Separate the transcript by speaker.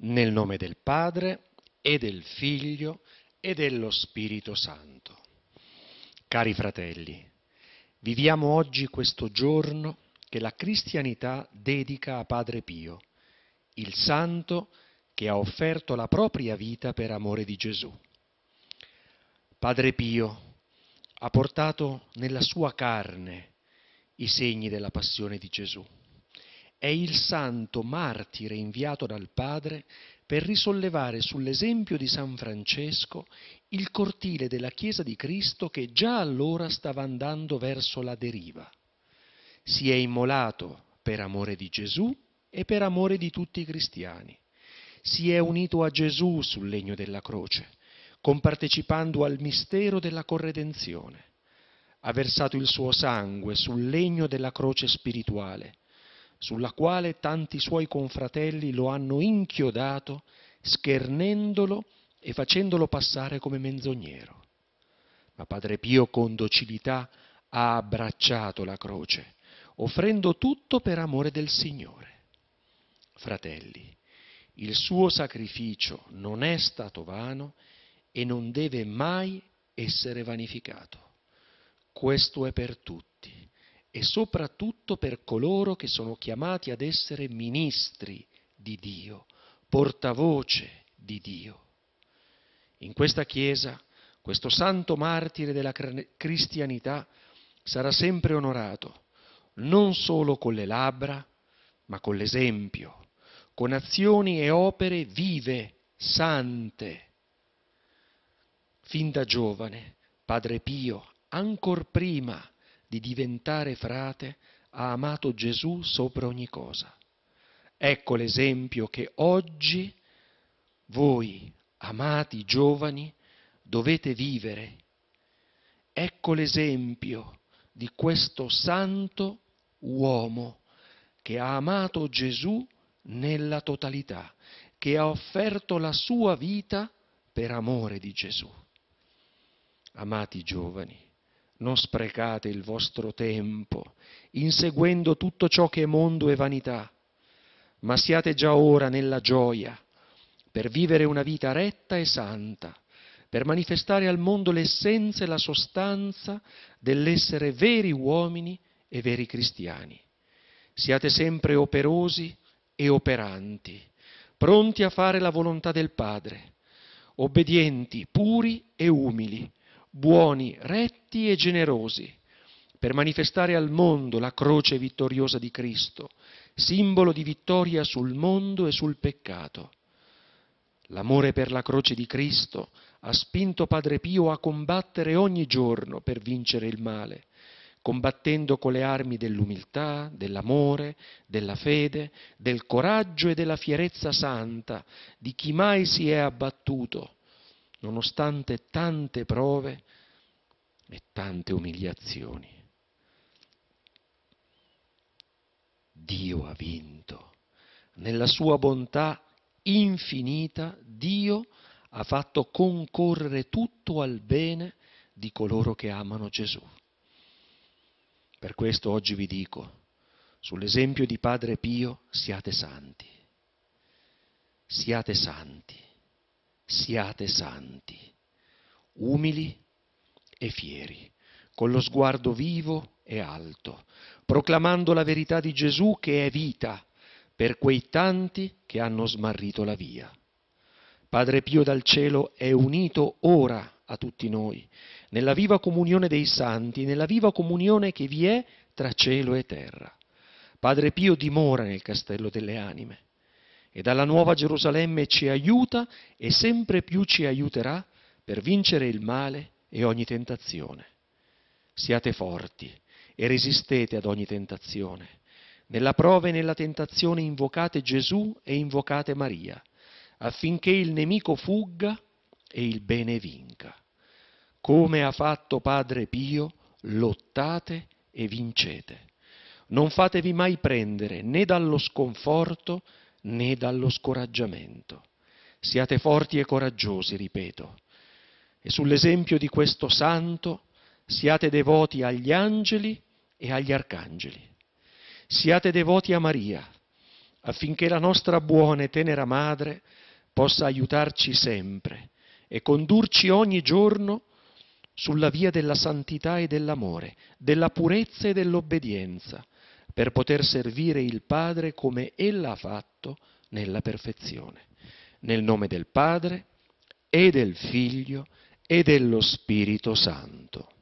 Speaker 1: Nel nome del Padre e del Figlio e dello Spirito Santo. Cari fratelli, viviamo oggi questo giorno che la cristianità dedica a Padre Pio, il santo che ha offerto la propria vita per amore di Gesù. Padre Pio ha portato nella sua carne i segni della passione di Gesù è il santo martire inviato dal Padre per risollevare sull'esempio di San Francesco il cortile della Chiesa di Cristo che già allora stava andando verso la deriva. Si è immolato per amore di Gesù e per amore di tutti i cristiani. Si è unito a Gesù sul legno della croce, compartecipando al mistero della corredenzione. Ha versato il suo sangue sul legno della croce spirituale, sulla quale tanti suoi confratelli lo hanno inchiodato, schernendolo e facendolo passare come menzognero. Ma Padre Pio con docilità ha abbracciato la croce, offrendo tutto per amore del Signore. Fratelli, il suo sacrificio non è stato vano e non deve mai essere vanificato. Questo è per tutti e soprattutto per coloro che sono chiamati ad essere ministri di Dio, portavoce di Dio. In questa Chiesa questo santo martire della cristianità sarà sempre onorato, non solo con le labbra, ma con l'esempio, con azioni e opere vive, sante. Fin da giovane, Padre Pio, ancor prima, di diventare frate, ha amato Gesù sopra ogni cosa. Ecco l'esempio che oggi voi, amati giovani, dovete vivere. Ecco l'esempio di questo santo uomo che ha amato Gesù nella totalità, che ha offerto la sua vita per amore di Gesù. Amati giovani, non sprecate il vostro tempo inseguendo tutto ciò che è mondo e vanità, ma siate già ora nella gioia per vivere una vita retta e santa, per manifestare al mondo l'essenza e la sostanza dell'essere veri uomini e veri cristiani. Siate sempre operosi e operanti, pronti a fare la volontà del Padre, obbedienti, puri e umili, buoni, retti e generosi, per manifestare al mondo la croce vittoriosa di Cristo, simbolo di vittoria sul mondo e sul peccato. L'amore per la croce di Cristo ha spinto Padre Pio a combattere ogni giorno per vincere il male, combattendo con le armi dell'umiltà, dell'amore, della fede, del coraggio e della fierezza santa di chi mai si è abbattuto nonostante tante prove e tante umiliazioni. Dio ha vinto. Nella sua bontà infinita Dio ha fatto concorrere tutto al bene di coloro che amano Gesù. Per questo oggi vi dico, sull'esempio di Padre Pio, siate santi, siate santi siate santi, umili e fieri, con lo sguardo vivo e alto, proclamando la verità di Gesù che è vita per quei tanti che hanno smarrito la via. Padre Pio dal cielo è unito ora a tutti noi, nella viva comunione dei santi, nella viva comunione che vi è tra cielo e terra. Padre Pio dimora nel castello delle anime e dalla nuova Gerusalemme ci aiuta e sempre più ci aiuterà per vincere il male e ogni tentazione. Siate forti e resistete ad ogni tentazione. Nella prova e nella tentazione invocate Gesù e invocate Maria, affinché il nemico fugga e il bene vinca. Come ha fatto Padre Pio, lottate e vincete. Non fatevi mai prendere né dallo sconforto né dallo scoraggiamento. Siate forti e coraggiosi, ripeto. E sull'esempio di questo santo siate devoti agli angeli e agli arcangeli. Siate devoti a Maria, affinché la nostra buona e tenera madre possa aiutarci sempre e condurci ogni giorno sulla via della santità e dell'amore, della purezza e dell'obbedienza, per poter servire il Padre come ella ha fatto nella perfezione. Nel nome del Padre e del Figlio e dello Spirito Santo.